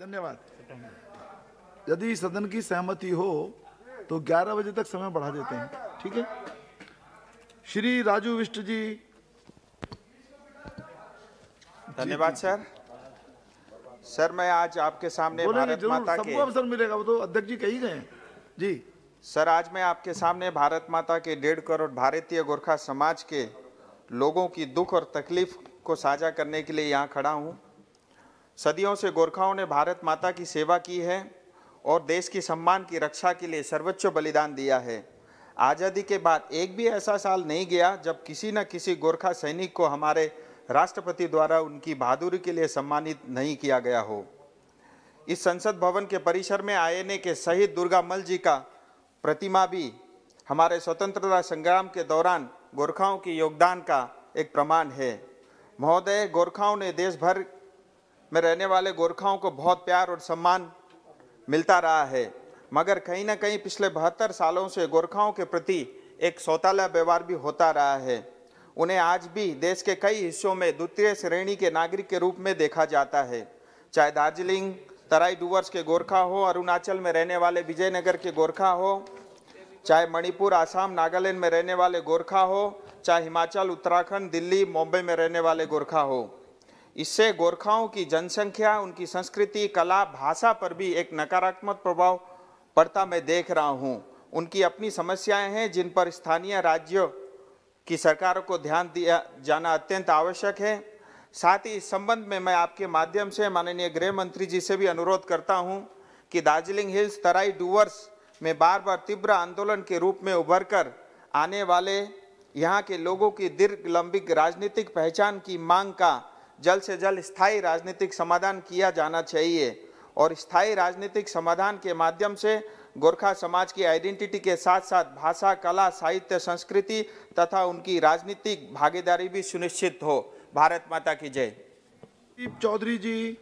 धन्यवाद यदि सदन की सहमति हो तो 11 बजे तक समय बढ़ा देते हैं ठीक है श्री राजू विष्ट जी धन्यवाद सर सर मैं आज आपके सामने भारत माता के अवसर मिलेगा वो तो अध्यक्ष जी कही गए जी सर आज मैं आपके सामने भारत माता के डेढ़ करोड़ भारतीय गोरखा समाज के लोगों की दुख और तकलीफ को साझा करने के लिए यहाँ खड़ा हूँ सदियों से गोरखाओं ने भारत माता की सेवा की है और देश की सम्मान की रक्षा के लिए सर्वोच्च बलिदान दिया है आज़ादी के बाद एक भी ऐसा साल नहीं गया जब किसी न किसी गोरखा सैनिक को हमारे राष्ट्रपति द्वारा उनकी बहादुरी के लिए सम्मानित नहीं किया गया हो इस संसद भवन के परिसर में आईएनए के शहीद दुर्गा मल जी का प्रतिमा भी हमारे स्वतंत्रता संग्राम के दौरान गोरखाओं के योगदान का एक प्रमाण है महोदय गोरखाओं ने देश भर में रहने वाले गोरखाओं को बहुत प्यार और सम्मान मिलता रहा है मगर कहीं ना कहीं पिछले बहत्तर सालों से गोरखाओं के प्रति एक सौताला व्यवहार भी होता रहा है उन्हें आज भी देश के कई हिस्सों में द्वितीय श्रेणी के नागरिक के रूप में देखा जाता है चाहे दार्जिलिंग तराई डूवर्स के गोरखा हो अरुणाचल में रहने वाले विजयनगर के गोरखा हो चाहे मणिपुर आसाम नागालैंड में रहने वाले गोरखा हो चाहे हिमाचल उत्तराखंड दिल्ली मुंबई में रहने वाले गोरखा हो इससे गोरखाओं की जनसंख्या उनकी संस्कृति कला भाषा पर भी एक नकारात्मक प्रभाव पड़ता मैं देख रहा हूँ उनकी अपनी समस्याएं हैं जिन पर स्थानीय राज्यों की सरकारों को ध्यान दिया जाना अत्यंत आवश्यक है साथ ही इस संबंध में मैं आपके माध्यम से माननीय गृह मंत्री जी से भी अनुरोध करता हूँ कि दार्जिलिंग हिल्स तराई डूवर्स में बार बार तीव्र आंदोलन के रूप में उभर कर आने वाले यहाँ के लोगों की दीर्घ लंबिक राजनीतिक पहचान की मांग का जल्द से जल्द स्थायी राजनीतिक समाधान किया जाना चाहिए और स्थायी राजनीतिक समाधान के माध्यम से गोरखा समाज की आइडेंटिटी के साथ साथ भाषा कला साहित्य संस्कृति तथा उनकी राजनीतिक भागीदारी भी सुनिश्चित हो भारत माता की जय चौधरी जी